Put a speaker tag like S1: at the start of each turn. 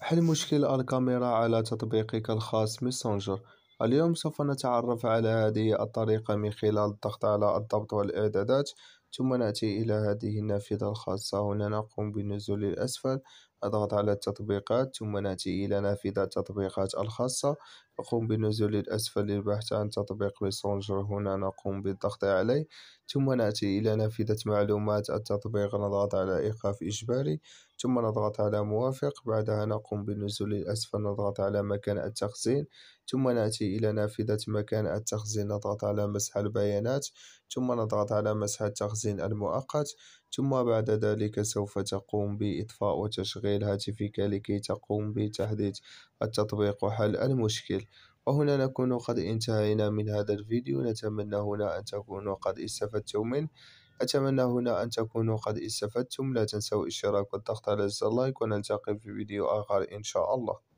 S1: حل مشكل الكاميرا على تطبيقك الخاص ميسنجر اليوم سوف نتعرف على هذه الطريقة من خلال الضغط على الضبط والإعدادات ثم نأتي إلى هذه النافذة الخاصة هنا نقوم بالنزول للأسفل أضغط على التطبيقات ثم نأتي إلى نافذة التطبيقات الخاصة نقوم بالنزول للأسفل للبحث عن تطبيق ميسنجر هنا نقوم بالضغط عليه ثم نأتي إلى نافذة معلومات التطبيق نضغط على إيقاف إجباري ثم نضغط على موافق بعدها نقوم بالنزول للأسفل نضغط على مكان التخزين ثم نأتي إلى نافذة مكان التخزين نضغط على مسح البيانات ثم نضغط على مسح التخزين التخزين المؤقت ثم بعد ذلك سوف تقوم بإطفاء وتشغيل هاتفك لكي تقوم بتحديث التطبيق وحل المشكل وهنا نكون قد انتهينا من هذا الفيديو نتمنى هنا أن تكونوا قد استفدتم منه أتمنى هنا أن تكونوا قد استفدتم لا تنسوا الاشتراك والضغط على زر اللايك ونلتقي في فيديو آخر إن شاء الله